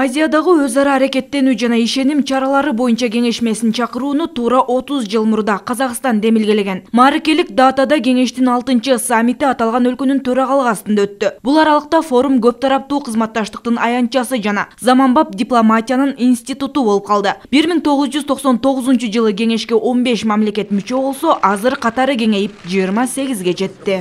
азиядағы өзара аракеттенүү жана ишеним чаралары бойынша кеңешмесин чакырууну тура 30 жыл мұрда Қазақстан демилгелеген Марекелік датада кеңештин алтынчы саммиті аталған өлкөнүн төрагалык астында өтті. Бұл аралықта форум көп тараптуу кызматташтыктын аянтчасы жана заманбап дипломатияның институту болуп қалды. 1999 жылы кеңешке 15 мамлекет мүчө болсо азыр катары кеңейип 28ге жетті.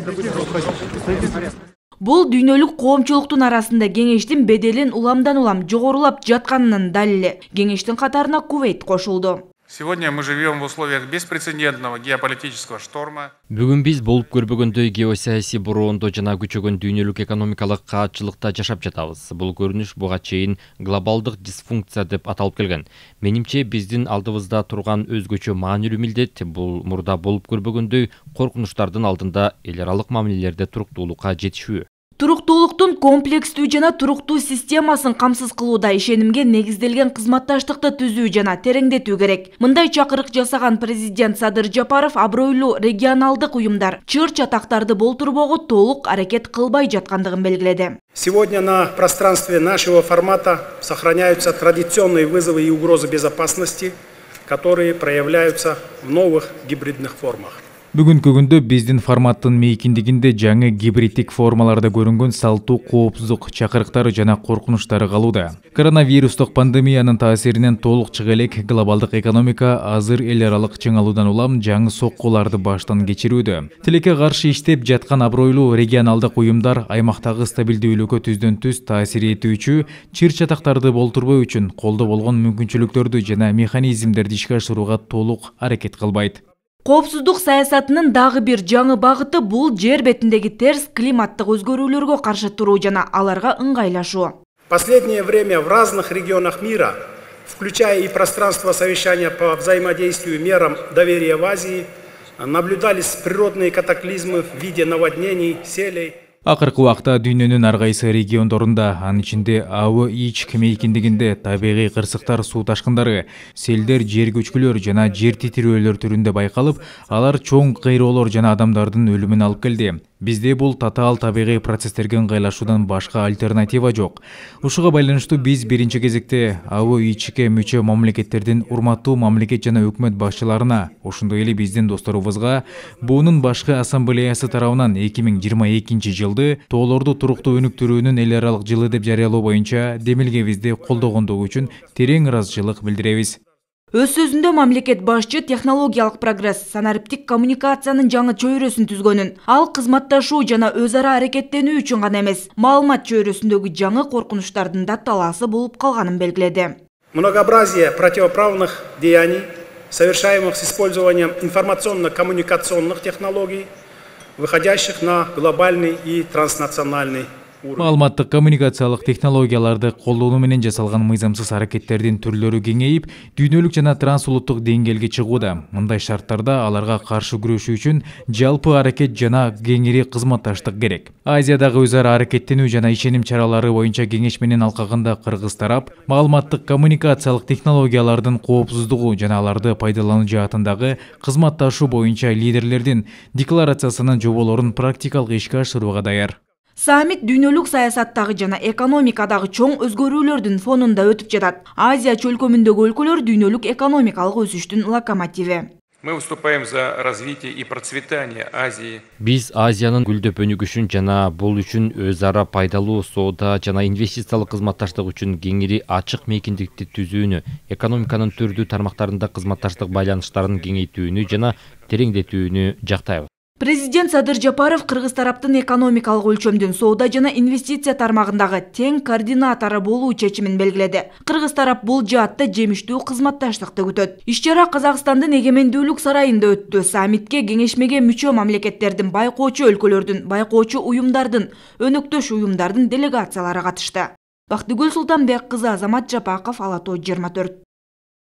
бул дүйнөлүк коомчулуктун арасында кеңештин беделин уламдан улам жогорулап жатканынын далили кеңештин катарына кувейт кошулду Сегодня мы живем в условиях беспрецедентного геополитического шторма. Бүгін біз болып көрбөгөндөй геосаясий бұруынды жана күчөгөн дүйнелік экономикалық қаатшылықта жашап жатабыз. Бұл көрүнүш бұға чейін глобалдық дисфункция деп аталып келген. Менимче биздин алдыбызда турган өзгөчө маанилүү милдет бул мурда болып көрбөгөндөй коркунучтардын алдында эл аралык мамилелерде туруктуулукка туруктуулуктун комплекстүү жана туруктуу системасын қамсыз кылууда ишенимге негізделген қызматташтықты түзүү жана тереңдетүү керек мындай чақырық жасаған президент садыр жапаров абройлуу регионалдык уюмдар чыр чатактарды болтурбоого толық әрекет қылбай жатқандығын белгіледі. сегодня на пространстве нашего формата сохраняются традиционные вызовы и угрозы безопасности которые проявляются в новых гибридных формах бүгүнкү күндө биздин форматтын мейкиндигинде жаңы гибридтик формаларда көрүнгөн салттуу коопсуздук чакырыктары жана коркунучтары калууда коронавирустук пандемиянын таасиринен толук чыга элек глобалдык экономика азыр эл аралык чыңалуудан улам жаңы соккуларды баштан кечирүүдө тилекке каршы иштеп жаткан абройлуу регионалдык уюмдар аймактагы стабилдүүлүккө түздөн түз таасир этүүчү чыр чатактарды болтурбоо үчүн колдо болгон мүмкүнчүлүктөрдү жана механизмдерди ишке ашырууга толук аракет кылбайт коопсуздук саясатының дағы бир жаңы бағыты бұл жер бетіндегі терс климаттық өзгөрүүлөргө каршы тұру жана аларга ыңғайлашу. последнее время в разных регионах мира включая и пространство совещания по взаимодействию мерам доверия в азии наблюдались природные катаклизмы в виде наводнений селей акыркы убакта дүйнөнүн ар кайсы региондорунда анын ичинде ао ич мейкиндигинде табигый кырсыктар суу ташкындары селдер жер көчкүлөр жана жер титирөөлөр түрүндө байкалып алар чоң кыйроолор жана адамдардын өлүмүн алып келди бизде бул татаал табигый процесстерге ыңгайлашуудан башка альтернатива жок ушуга байланыштуу биз биринчи кезекте ау ичке мүчө мамлекеттердин урматтуу мамлекет жана өкмөт башчыларына ошондой эле биздин досторубузга буунун башкы ассамблеясы тарабынан эки миң жыйырма экинчи жыл жылды тоолорду туруктуу өнүктүрүүнүн эл аралык жылы деп жарыялоо боюнча демилгебизди колдогондугу үчүн терең ыраазычылык билдиребиз өз сөзүндө мамлекет башчы технологиялык прогресс санариптик коммуникациянын жаңы чөйрөсүн түзгөнүн ал кызматташуу жана өз ара аракеттенүү үчүн гана эмес маалымат чөйрөсүндөгү жаңы коркунучтардын да талаасы болуп калганын белгиледи многообразие противоправных деяний совершаемых с использованием информационно коммуникационных технологий выходящих на глобальный и транснациональный маалыматтык коммуникациялык технологияларды колдонуу менен жасалган мыйзамсыз аракеттердин түрлөрү кеңейип дүйнөлүк жана трансулуттук деңгээлге чыгууда мындай шарттарда аларга каршы күрөшүү үчүн жалпы аракет жана кеңири кызматташтык керек азиядагы өз ара аракеттенүү жана ишеним чаралары боюнча кеңеш менен алкагында кыргыз тарап маалыматтык коммуникациялык технологиялардын коопсуздугу жана аларды пайдалануу жаатындагы кызматташуу боюнча лидерлердин декларациясынын жоболорун практикалык ишке ашырууга даяр саммит дүйнөлүк саясаттагы жана экономикадагы чоң өзгөрүүлөрдүн фонунда өтүп жатат азия чөлкөмүндөгү өлкөлөр дүйнөлүк экономикалык өсүштүн локомотиви Мы выступаем за развитие и процветание Азии. Биз Азиянын гүлдөп өнүгүшүн жана бул үчүн өз ара пайдалуу соода жана инвестициялык кызматташтык үчүн кеңири ачык мейкиндикти түзүүнү, экономиканын түрдүү тармактарында кызматташтык байланыштарын кеңейтүүнү жана тереңдетүүнү жактайбыз. президент садыр жапаров кыргыз тараптын экономикалык өлчөмдүн соода жана инвестиция тармагындагы тең координатору болуу чечимин белгиледи кыргыз тарап бул жаатта жемиштүү кызматташтыкты күтөт иш чара казакстандын эгемендүүлүк сарайында өттү саммитке кеңешмеге мүчө мамлекеттердин байкоочу өлкөлөрдүн байкоочу уюмдардын өнөктөш уюмдардын делегациялары катышты бактыгүл султанбек кызы азамат жапаков ала тоо жыйырма төрт